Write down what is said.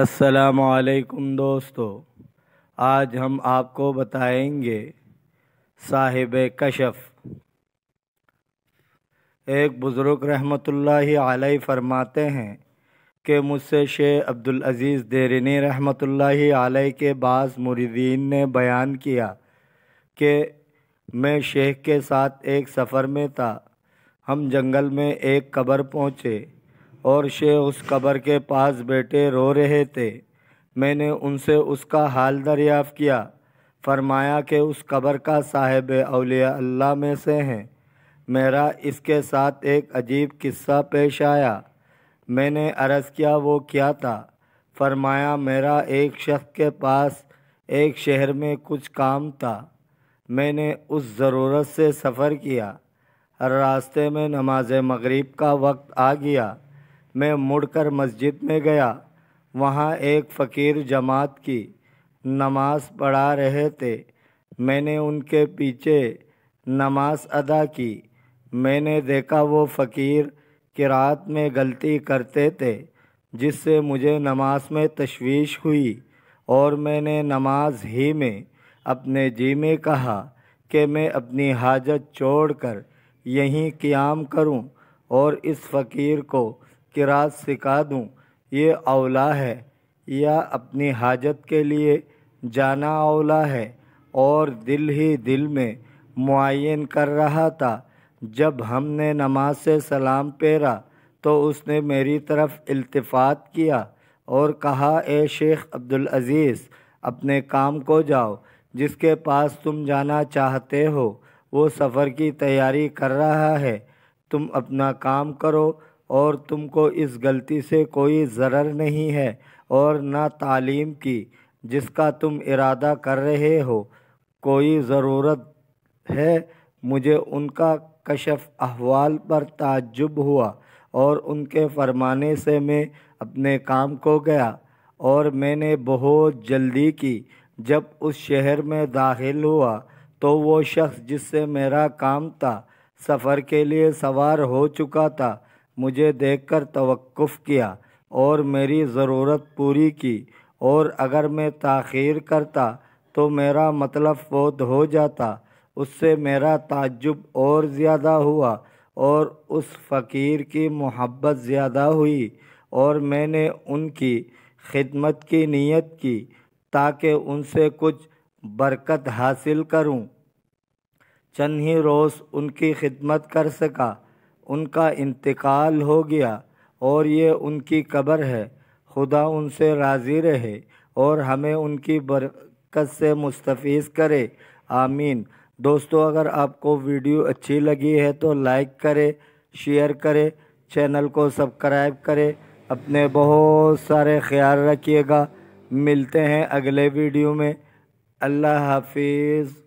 असलकुम दोस्तों आज हम आपको बताएंगे साहिब कशफ एक बुज़ुर्ग रहमतुल्लाह आलही फरमाते हैं कि मुझसे शेख अब्दुल अज़ीज़ देरिनी रहमतुल्लाह आलही के बाद मुरीदीन ने बयान किया कि मैं शेख के साथ एक सफ़र में था हम जंगल में एक कबर पहुँचे और शे उस कब्र के पास बैठे रो रहे थे मैंने उनसे उसका हाल दरियाफ़ किया फरमाया कि उस कब्र का साहिब अलिया अल्लाह में से हैं मेरा इसके साथ एक अजीब किस्सा पेश आया मैंने अर्ज़ किया वो क्या था फरमाया मेरा एक शख्स के पास एक शहर में कुछ काम था मैंने उस ज़रूरत से सफ़र किया हर रास्ते में नमाज मगरिब का वक्त आ गया मैं मुड़कर मस्जिद में गया वहाँ एक फ़कीर जमात की नमाज पढ़ा रहे थे मैंने उनके पीछे नमाज अदा की मैंने देखा वो फ़कीर किरात में गलती करते थे जिससे मुझे नमाज में तशवीश हुई और मैंने नमाज ही में अपने जी में कहा कि मैं अपनी हाजत छोड़कर यहीं क़्याम करूं और इस फ़कीर को किरात सिखा दूँ ये अवला है या अपनी हाजत के लिए जाना अवला है और दिल ही दिल में मुन कर रहा था जब हमने नमाज से सलाम पेरा तो उसने मेरी तरफ इल्तफ़ात किया और कहा ए शेख अब्दुल अज़ीज़ अपने काम को जाओ जिसके पास तुम जाना चाहते हो वो सफ़र की तैयारी कर रहा है तुम अपना काम करो और तुमको इस गलती से कोई ज़रर नहीं है और ना तालीम की जिसका तुम इरादा कर रहे हो कोई ज़रूरत है मुझे उनका कशफ अहवाल पर ताज्जुब हुआ और उनके फरमाने से मैं अपने काम को गया और मैंने बहुत जल्दी की जब उस शहर में दाखिल हुआ तो वो शख्स जिससे मेरा काम था सफ़र के लिए सवार हो चुका था मुझे देखकर तवक़ुफ़ किया और मेरी ज़रूरत पूरी की और अगर मैं ताख़ीर करता तो मेरा मतलब फौत हो जाता उससे मेरा ताज्जुब और ज़्यादा हुआ और उस फ़कीर की मोहब्बत ज़्यादा हुई और मैंने उनकी खिदमत की नीयत की ताकि उनसे कुछ बरकत हासिल करूं। चंद ही रोज़ उनकी खिदमत कर सका उनका इंतकाल हो गया और ये उनकी कब्र है खुदा उनसे राज़ी रहे और हमें उनकी बरकत से मुस्तफ़ करे आमीन दोस्तों अगर आपको वीडियो अच्छी लगी है तो लाइक करें शेयर करें चैनल को सब्सक्राइब करें अपने बहुत सारे ख्याल रखिएगा मिलते हैं अगले वीडियो में अल्लाह हाफिज़